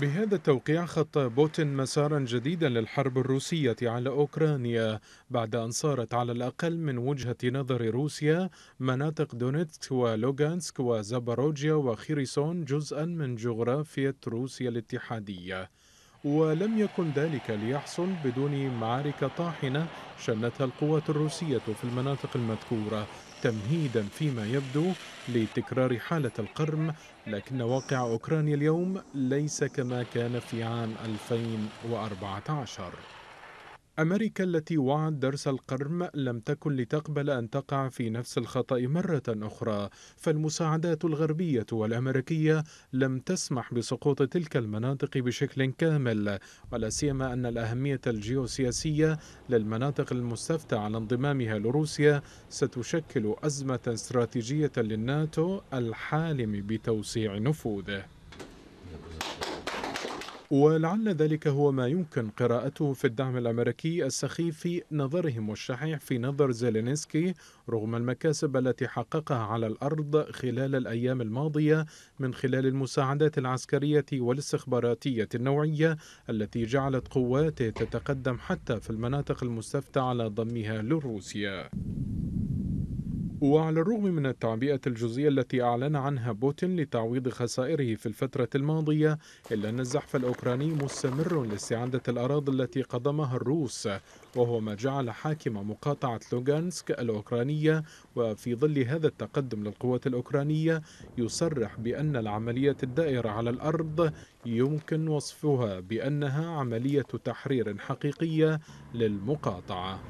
بهذا التوقيع خط بوتين مسارا جديدا للحرب الروسية على أوكرانيا بعد أن صارت على الأقل من وجهة نظر روسيا مناطق دونيتسك ولوغانسك وزاباروجيا وخيرسون جزءا من جغرافية روسيا الاتحادية ولم يكن ذلك ليحصل بدون معارك طاحنة شنتها القوات الروسية في المناطق المذكورة تمهيدا فيما يبدو لتكرار حالة القرم لكن واقع أوكرانيا اليوم ليس كما كان في عام 2014 أمريكا التي وعت درس القرم لم تكن لتقبل أن تقع في نفس الخطأ مرة أخرى فالمساعدات الغربية والأمريكية لم تسمح بسقوط تلك المناطق بشكل كامل ولا سيما أن الأهمية الجيوسياسية للمناطق المستفتى على انضمامها لروسيا ستشكل أزمة استراتيجية للناتو الحالم بتوسيع نفوذه ولعل ذلك هو ما يمكن قراءته في الدعم الأمريكي السخيف في نظرهم والشحيح في نظر زيلينسكي رغم المكاسب التي حققها على الأرض خلال الأيام الماضية من خلال المساعدات العسكرية والاستخباراتية النوعية التي جعلت قواته تتقدم حتى في المناطق المستفتى على ضمها لروسيا وعلى الرغم من التعبئة الجزئية التي أعلن عنها بوتين لتعويض خسائره في الفترة الماضية إلا أن الزحف الأوكراني مستمر لاستعادة الأراضي التي قدمها الروس وهو ما جعل حاكم مقاطعة لوغانسك الأوكرانية وفي ظل هذا التقدم للقوات الأوكرانية يصرح بأن العملية الدائرة على الأرض يمكن وصفها بأنها عملية تحرير حقيقية للمقاطعة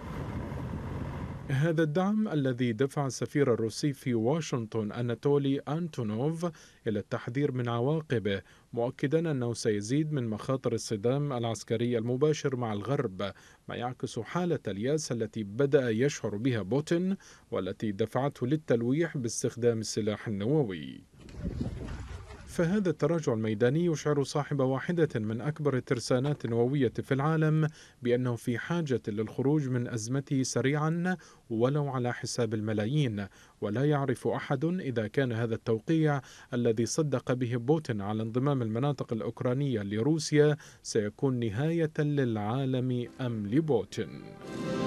هذا الدعم الذي دفع السفير الروسي في واشنطن أناتولي أنتونوف إلى التحذير من عواقبه مؤكدا أنه سيزيد من مخاطر الصدام العسكري المباشر مع الغرب ما يعكس حالة الياس التي بدأ يشعر بها بوتين والتي دفعته للتلويح باستخدام السلاح النووي فهذا التراجع الميداني يشعر صاحب واحدة من أكبر الترسانات النووية في العالم بأنه في حاجة للخروج من أزمته سريعا ولو على حساب الملايين ولا يعرف أحد إذا كان هذا التوقيع الذي صدق به بوتين على انضمام المناطق الأوكرانية لروسيا سيكون نهاية للعالم أم لبوتين